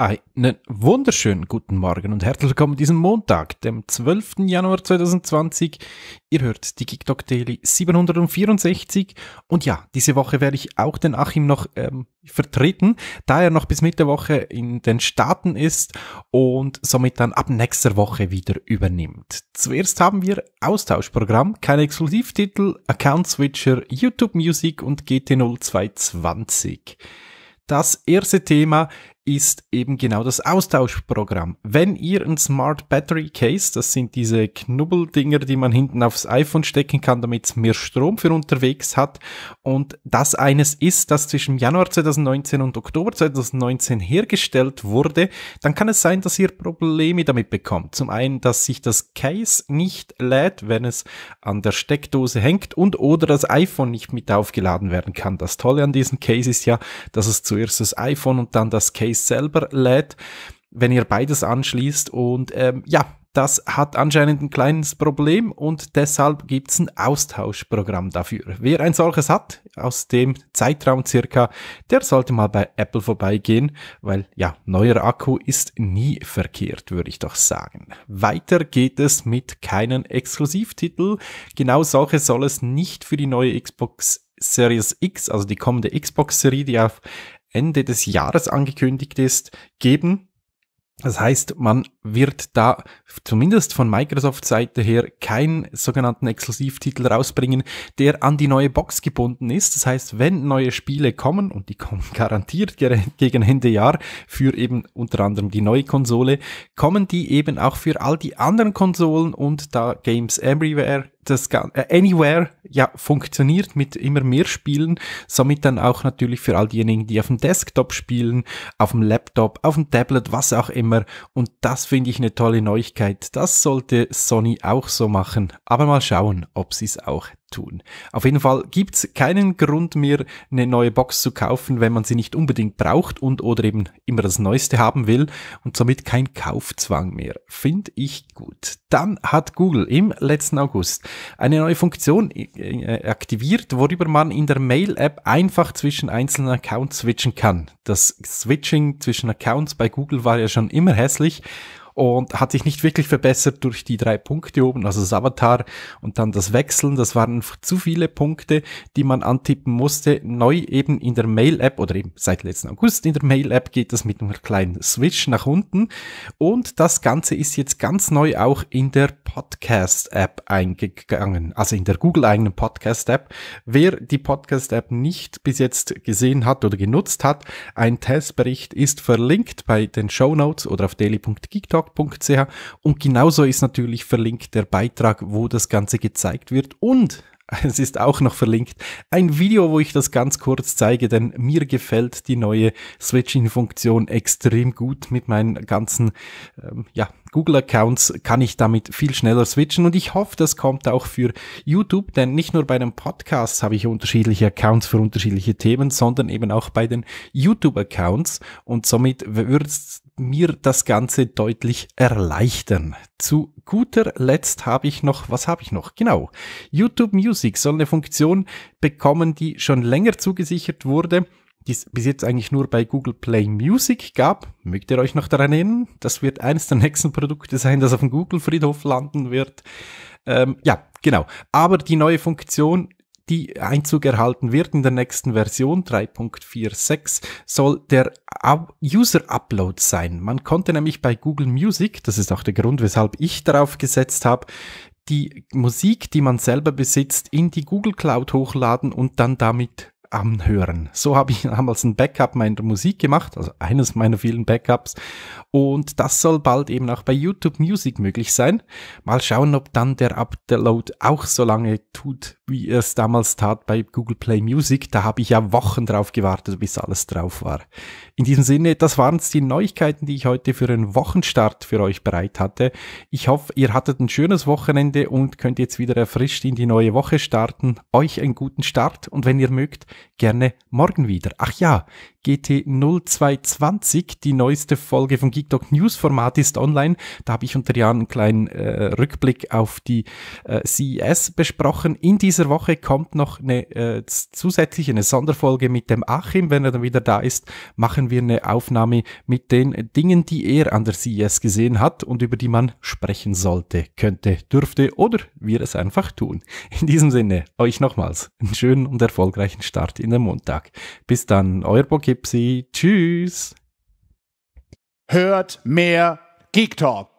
Einen wunderschönen guten Morgen und herzlich willkommen diesen Montag, dem 12. Januar 2020. Ihr hört die TikTok Daily 764 und ja, diese Woche werde ich auch den Achim noch ähm, vertreten, da er noch bis Mitte Woche in den Staaten ist und somit dann ab nächster Woche wieder übernimmt. Zuerst haben wir Austauschprogramm, keine Exklusivtitel, Account Switcher, YouTube Music und GT0220. Das erste Thema ist eben genau das Austauschprogramm. Wenn ihr ein Smart Battery Case, das sind diese Knubbeldinger, die man hinten aufs iPhone stecken kann, damit es mehr Strom für unterwegs hat und das eines ist, das zwischen Januar 2019 und Oktober 2019 hergestellt wurde, dann kann es sein, dass ihr Probleme damit bekommt. Zum einen, dass sich das Case nicht lädt, wenn es an der Steckdose hängt und oder das iPhone nicht mit aufgeladen werden kann. Das Tolle an diesem Case ist ja, dass es zuerst das iPhone und dann das Case Interface selber lädt, wenn ihr beides anschließt. Und ähm, ja, das hat anscheinend ein kleines Problem und deshalb gibt es ein Austauschprogramm dafür. Wer ein solches hat, aus dem Zeitraum circa, der sollte mal bei Apple vorbeigehen, weil ja, neuer Akku ist nie verkehrt, würde ich doch sagen. Weiter geht es mit keinen Exklusivtitel. Genau solche soll es nicht für die neue Xbox Series X, also die kommende Xbox-Serie, die auf Ende des Jahres angekündigt ist, geben. Das heißt, man wird da zumindest von Microsoft-Seite her keinen sogenannten Exklusivtitel rausbringen, der an die neue Box gebunden ist. Das heißt, wenn neue Spiele kommen, und die kommen garantiert gegen Ende Jahr für eben unter anderem die neue Konsole, kommen die eben auch für all die anderen Konsolen und da Games Everywhere das äh, Anywhere ja funktioniert mit immer mehr Spielen, somit dann auch natürlich für all diejenigen, die auf dem Desktop spielen, auf dem Laptop, auf dem Tablet, was auch immer. Und das finde ich eine tolle Neuigkeit. Das sollte Sony auch so machen. Aber mal schauen, ob sie es auch tun. Auf jeden Fall gibt's keinen Grund mehr, eine neue Box zu kaufen, wenn man sie nicht unbedingt braucht und oder eben immer das Neueste haben will und somit kein Kaufzwang mehr. Finde ich gut. Dann hat Google im letzten August eine neue Funktion äh, äh, aktiviert, worüber man in der Mail-App einfach zwischen einzelnen Accounts switchen kann. Das Switching zwischen Accounts bei Google war ja schon immer hässlich und hat sich nicht wirklich verbessert durch die drei Punkte oben, also das Avatar und dann das Wechseln. Das waren zu viele Punkte, die man antippen musste. Neu eben in der Mail-App oder eben seit letzten August in der Mail-App geht das mit einem kleinen Switch nach unten. Und das Ganze ist jetzt ganz neu auch in der Podcast-App eingegangen, also in der Google-eigenen Podcast-App. Wer die Podcast-App nicht bis jetzt gesehen hat oder genutzt hat, ein Testbericht ist verlinkt bei den Show Notes oder auf daily.geektalk.ch und genauso ist natürlich verlinkt der Beitrag, wo das Ganze gezeigt wird und es ist auch noch verlinkt, ein Video, wo ich das ganz kurz zeige, denn mir gefällt die neue Switching-Funktion extrem gut. Mit meinen ganzen ähm, ja, Google-Accounts kann ich damit viel schneller switchen und ich hoffe, das kommt auch für YouTube, denn nicht nur bei den Podcasts habe ich unterschiedliche Accounts für unterschiedliche Themen, sondern eben auch bei den YouTube-Accounts und somit wird mir das Ganze deutlich erleichtern. Zu guter Letzt habe ich noch, was habe ich noch? Genau, YouTube Music soll eine Funktion bekommen, die schon länger zugesichert wurde, die es bis jetzt eigentlich nur bei Google Play Music gab. Mögt ihr euch noch daran erinnern? Das wird eines der nächsten Produkte sein, das auf dem Google-Friedhof landen wird. Ähm, ja, genau. Aber die neue Funktion die Einzug erhalten wird in der nächsten Version 3.46, soll der User-Upload sein. Man konnte nämlich bei Google Music, das ist auch der Grund, weshalb ich darauf gesetzt habe, die Musik, die man selber besitzt, in die Google Cloud hochladen und dann damit anhören. So habe ich damals ein Backup meiner Musik gemacht, also eines meiner vielen Backups. Und das soll bald eben auch bei YouTube Music möglich sein. Mal schauen, ob dann der Upload auch so lange tut, wie es damals tat bei Google Play Music. Da habe ich ja Wochen drauf gewartet, bis alles drauf war. In diesem Sinne, das waren es die Neuigkeiten, die ich heute für einen Wochenstart für euch bereit hatte. Ich hoffe, ihr hattet ein schönes Wochenende und könnt jetzt wieder erfrischt in die neue Woche starten. Euch einen guten Start und wenn ihr mögt, gerne morgen wieder. Ach ja, GT0220. Die neueste Folge vom Geek Talk News Format ist online. Da habe ich unter Jahren einen kleinen äh, Rückblick auf die äh, CES besprochen. In dieser Woche kommt noch eine äh, zusätzliche eine Sonderfolge mit dem Achim. Wenn er dann wieder da ist, machen wir eine Aufnahme mit den Dingen, die er an der CES gesehen hat und über die man sprechen sollte, könnte, dürfte oder wir es einfach tun. In diesem Sinne, euch nochmals einen schönen und erfolgreichen Start in den Montag. Bis dann, euer Boki Kipsi. Tschüss. Hört mehr Geek Talk.